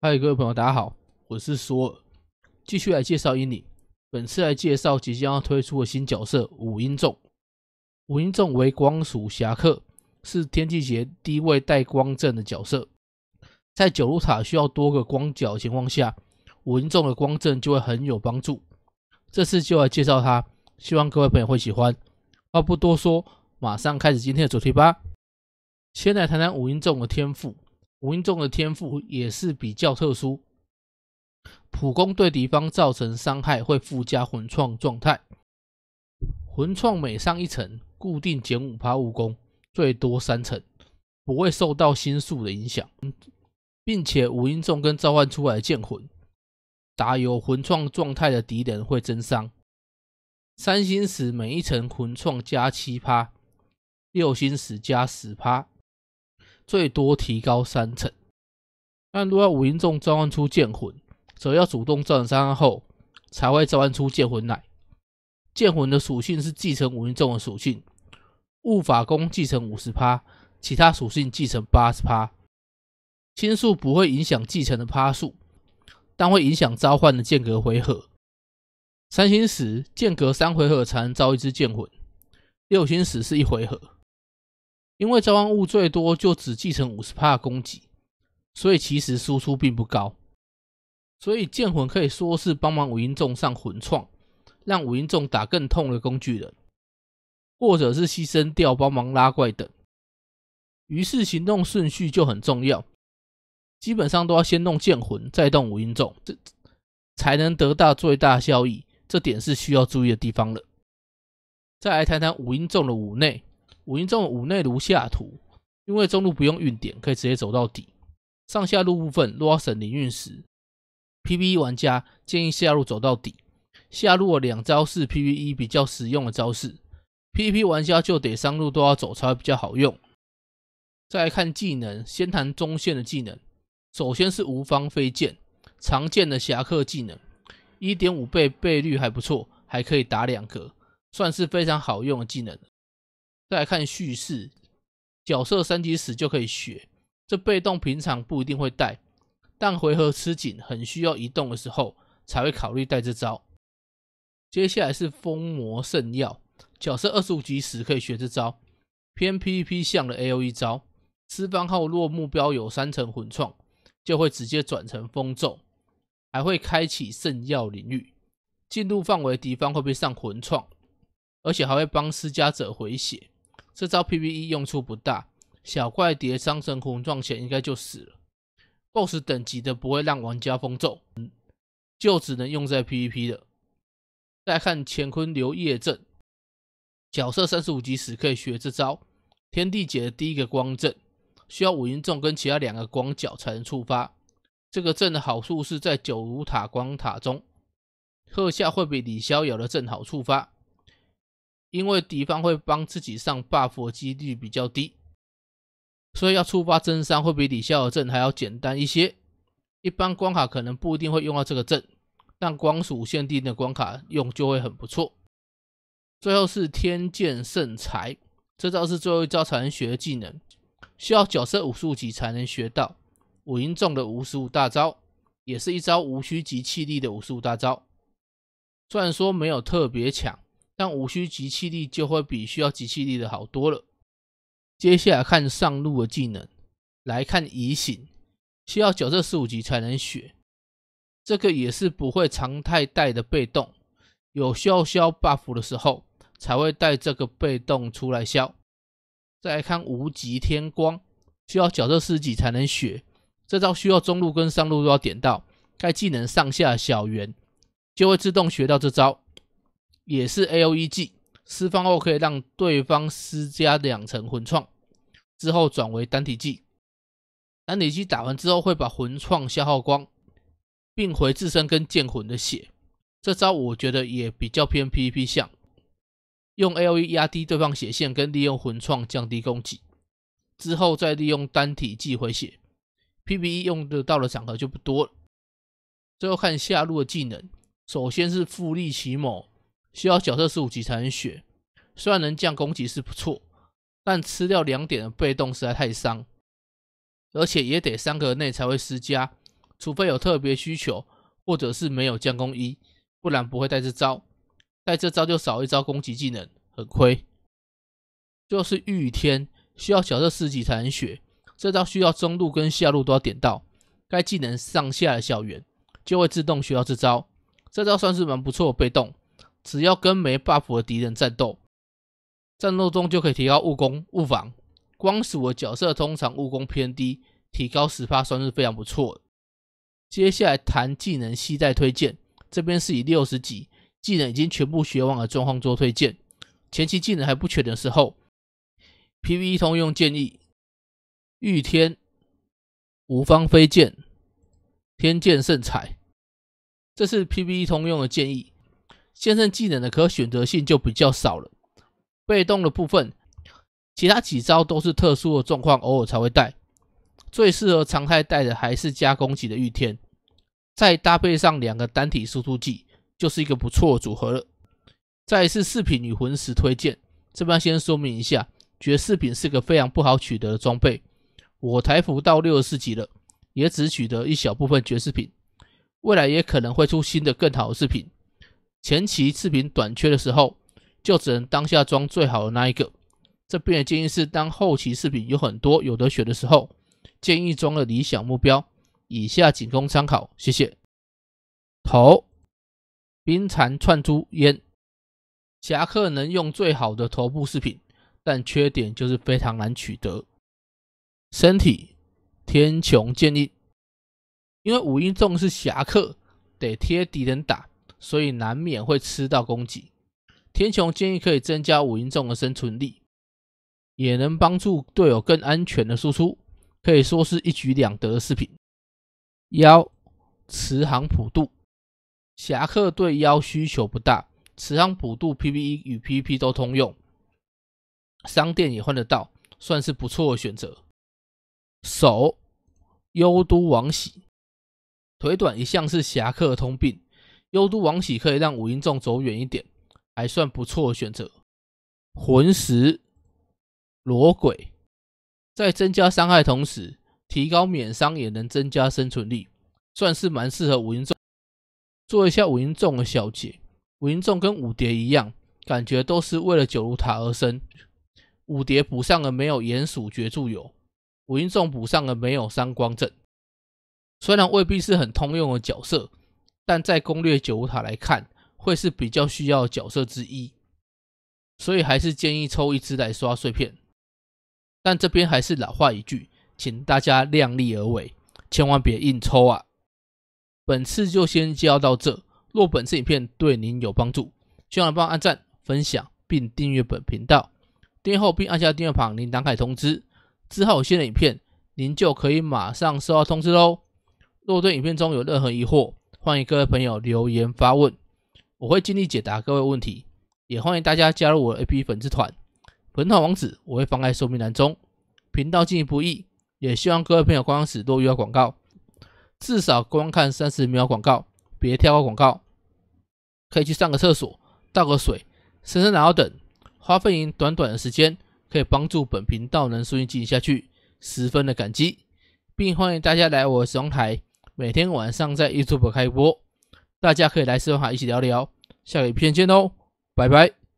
嗨，各位朋友，大家好，我是索尔，继续来介绍英灵。本次来介绍即将要推出的新角色五音重。五音重为光属侠客，是天气节第一位带光阵的角色。在九楼塔需要多个光脚情况下，五音重的光阵就会很有帮助。这次就来介绍他，希望各位朋友会喜欢。话不多说，马上开始今天的主题吧。先来谈谈五音重的天赋。五音众的天赋也是比较特殊，普攻对敌方造成伤害会附加魂创状态，魂创每上一层固定减五趴武攻，最多三层，不会受到星术的影响，并且五音众跟召唤出来的剑魂打有魂创状态的敌人会增伤，三星时每一层魂创加七趴，六星时加十趴。最多提高三成。但如果五音众召唤出剑魂，则要主动战三后才会召唤出剑魂来。剑魂的属性是继承五音众的属性，物法攻继承五十趴，其他属性继承八十趴。星术不会影响继承的趴数，但会影响召唤的间隔回合。三星时间隔三回合才能召一只剑魂，六星时是一回合。因为召唤物最多就只继承五十帕攻击，所以其实输出并不高。所以剑魂可以说是帮忙五音众上魂创，让五音众打更痛的工具人，或者是牺牲掉帮忙拉怪等。于是行动顺序就很重要，基本上都要先弄剑魂，再动五音众，这才能得到最大效益。这点是需要注意的地方了。再来谈谈五音众的五内。五英雄五内如下图，因为中路不用运点，可以直接走到底。上下路部分都要省零运时 PVE 玩家建议下路走到底。下路的两招是 PVE 比较实用的招式，PVP 玩家就得上路都要走才比较好用。再来看技能，先谈中线的技能。首先是无方飞剑，常见的侠客技能，一点五倍倍率还不错，还可以打两格，算是非常好用的技能。再来看叙事，角色三级时就可以学这被动，平常不一定会带，但回合吃紧、很需要移动的时候才会考虑带这招。接下来是封魔圣药，角色二十五级时可以学这招，偏 PVP 向的 AOE 招，释放后若目标有三层魂创，就会直接转成风咒，还会开启圣药领域，进入范围敌方会被上魂创，而且还会帮施加者回血。这招 PVE 用处不大，小怪叠伤神苦撞前应该就死了。BOSS 等级的不会让玩家封咒，就只能用在 PVP 的。再看乾坤流夜阵，角色三十五级时可以学这招。天地劫的第一个光阵，需要五音重跟其他两个光角才能触发。这个阵的好处是在九如塔光塔中，特效会比李逍遥的阵好触发。因为敌方会帮自己上 buff 的几率比较低，所以要触发真伤会比李逍遥阵还要简单一些。一般关卡可能不一定会用到这个阵，但光属性限定的关卡用就会很不错。最后是天剑圣裁，这招是最后一招才能学的技能，需要角色武术级才能学到。武英中的五十五大招，也是一招无需集气力的武术大招。虽然说没有特别强。但无需集气力，就会比需要集气力的好多了。接下来看上路的技能，来看移形，需要角色十五级才能学，这个也是不会常态带的被动，有需要消 buff 的时候才会带这个被动出来消。再来看无极天光，需要角色四级才能学，这招需要中路跟上路都要点到，该技能上下小圆，就会自动学到这招。也是 A O E G，释放后可以让对方施加两层魂创，之后转为单体技。单体技打完之后会把魂创消耗光，并回自身跟剑魂的血。这招我觉得也比较偏 P V P 向，用 A O E 压低对方血线，跟利用魂创降低攻击，之后再利用单体技回血。P V E 用的到的场合就不多了。最后看下路的技能，首先是复利奇谋。需要角色十五级才能学，虽然能降攻击是不错，但吃掉两点的被动实在太伤，而且也得三格内才会施加，除非有特别需求，或者是没有降攻一，不然不会带这招。带这招就少一招攻击技能，很亏。就是御天需要角色四级才能学，这招需要中路跟下路都要点到，该技能上下的小圆就会自动学到这招，这招算是蛮不错的被动。只要跟没 buff 的敌人战斗，战斗中就可以提高物攻、物防。光属的角色通常物攻偏低，提高十发算是非常不错。接下来谈技能系带推荐，这边是以六十级技能已经全部学完的状况做推荐。前期技能还不全的时候，PVE 通用建议：御天、无方飞剑、天剑圣彩，这是 PVE 通用的建议。线上技能的可选择性就比较少了，被动的部分，其他几招都是特殊的状况，偶尔才会带。最适合常态带的还是加攻击的御天，再搭配上两个单体输出技，就是一个不错的组合了。再是饰品与魂石推荐，这边先说明一下，绝饰品是个非常不好取得的装备，我台服到六十级了，也只取得一小部分绝饰品，未来也可能会出新的更好的饰品。前期饰品短缺的时候，就只能当下装最好的那一个。这边的建议是，当后期饰品有很多有得选的时候，建议装了理想目标。以下仅供参考，谢谢。头冰蚕串珠烟侠客能用最好的头部饰品，但缺点就是非常难取得。身体天穹建议，因为五音重是侠客，得贴敌人打。所以难免会吃到攻击。天穹建议可以增加五音众的生存力，也能帮助队友更安全的输出，可以说是一举两得的饰品。腰慈航普渡，侠客对妖需求不大，慈航普渡 p v e 与 PP 都通用，商店也换得到，算是不错的选择。手幽都王喜，腿短一向是侠客通病。幽都王喜可以让五英众走远一点，还算不错的选择。魂石裸鬼在增加伤害同时提高免伤，也能增加生存力，算是蛮适合五音众做一下五音众的小姐。五音众跟五蝶一样，感觉都是为了九如塔而生。五蝶补上了没有鼹鼠绝柱油，五音众补上了没有三光阵，虽然未必是很通用的角色。但在攻略九五塔来看，会是比较需要角色之一，所以还是建议抽一只来刷碎片。但这边还是老话一句，请大家量力而为，千万别硬抽啊！本次就先教到这。若本次影片对您有帮助，希望帮按赞、分享并订阅本频道。订阅后并按下订阅旁您铛开通知，之后有新的影片，您就可以马上收到通知喽。若对影片中有任何疑惑，欢迎各位朋友留言发问，我会尽力解答各位问题，也欢迎大家加入我的 A P P 粉丝团，粉团网址我会放在说明栏中。频道经营不易，也希望各位朋友观看时多约广告，至少观看三十秒广告，别跳过广告，可以去上个厕所、倒个水、伸伸懒腰等，花费您短短的时间，可以帮助本频道能顺利进行下去，十分的感激，并欢迎大家来我的使用台。每天晚上在 YouTube 开播，大家可以来私房话一起聊聊，下个影片见哦，拜拜。